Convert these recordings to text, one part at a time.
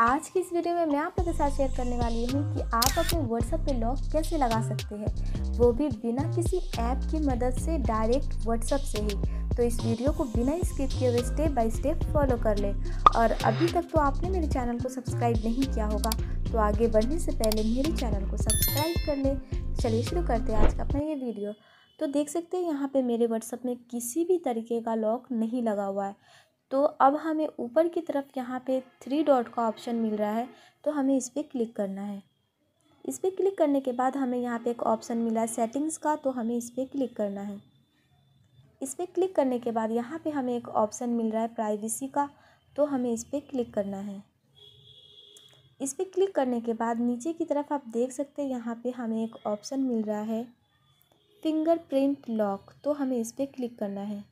आज की इस वीडियो में मैं आप लोगों के साथ शेयर करने वाली हूँ कि आप अपने व्हाट्सएप पे लॉक कैसे लगा सकते हैं वो भी बिना किसी ऐप की मदद से डायरेक्ट व्हाट्सएप से ही तो इस वीडियो को बिना स्किप किए हुए स्टेप बाय स्टेप फॉलो कर लें और अभी तक तो आपने मेरे चैनल को सब्सक्राइब नहीं किया होगा तो आगे बढ़ने से पहले मेरे चैनल को सब्सक्राइब कर लें चलिए शुरू करते हैं आज का अपना ये वीडियो तो देख सकते हैं यहाँ पे मेरे व्हाट्सअप में किसी भी तरीके का लॉक नहीं लगा हुआ है तो अब हमें ऊपर की तरफ यहाँ पे थ्री डॉट का ऑप्शन मिल रहा है तो हमें इस पर क्लिक करना है इस पर क्लिक करने के बाद हमें यहाँ पे एक ऑप्शन मिला है सेटिंग्स का तो हमें इस पर क्लिक करना है इस पर क्लिक करने के बाद यहाँ पे हमें एक ऑप्शन मिल रहा है प्राइवेसी का तो हमें इस पर क्लिक करना है इस पर क्लिक करने के बाद नीचे की तरफ आप देख सकते हैं यहाँ पे हमें एक ऑप्शन मिल रहा है फिंगरप्रिंट लॉक तो हमें इस पर क्लिक करना है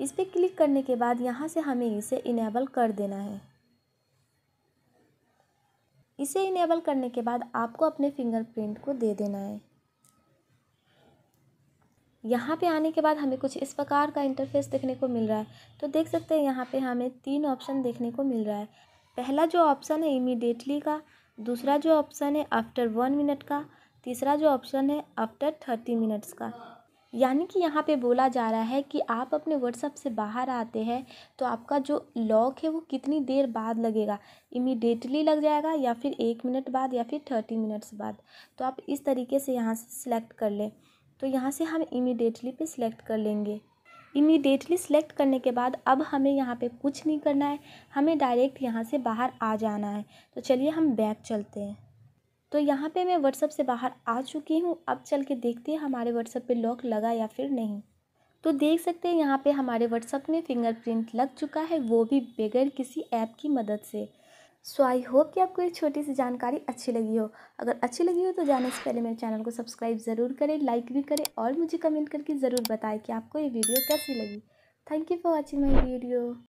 इस पर क्लिक करने के बाद यहाँ से हमें इसे इनेबल कर देना है इसे इनेबल करने के बाद आपको अपने फिंगरप्रिंट को दे देना है यहाँ पे आने के बाद हमें कुछ इस प्रकार का इंटरफेस देखने को मिल रहा है तो देख सकते हैं यहाँ पे हमें तीन ऑप्शन देखने को मिल रहा है पहला जो ऑप्शन है इमीडिएटली का दूसरा जो ऑप्शन है आफ्टर वन मिनट का तीसरा जो ऑप्शन है आफ्टर थर्टी मिनट्स का यानी कि यहाँ पे बोला जा रहा है कि आप अपने व्हाट्सअप से बाहर आते हैं तो आपका जो लॉक है वो कितनी देर बाद लगेगा इमीडिएटली लग जाएगा या फिर एक मिनट बाद या फिर थर्टी मिनट्स बाद तो आप इस तरीके से यहाँ से सिलेक्ट कर लें तो यहाँ से हम इमीडिएटली पे सिलेक्ट कर लेंगे इमीडिएटली सिलेक्ट करने के बाद अब हमें यहाँ पर कुछ नहीं करना है हमें डायरेक्ट यहाँ से बाहर आ जाना है तो चलिए हम बैक चलते हैं तो यहाँ पे मैं व्हाट्सअप से बाहर आ चुकी हूँ अब चल के देखते हैं हमारे व्हाट्सअप पे लॉक लगा या फिर नहीं तो देख सकते हैं यहाँ पे हमारे व्हाट्सअप में फिंगरप्रिंट लग चुका है वो भी बगैर किसी ऐप की मदद से सो आई होप कि आपको ये छोटी सी जानकारी अच्छी लगी हो अगर अच्छी लगी हो तो जाने से पहले मेरे चैनल को सब्सक्राइब ज़रूर करें लाइक भी करें और मुझे कमेंट करके ज़रूर बताएँ कि आपको ये वीडियो कैसी लगी thank you for watching my video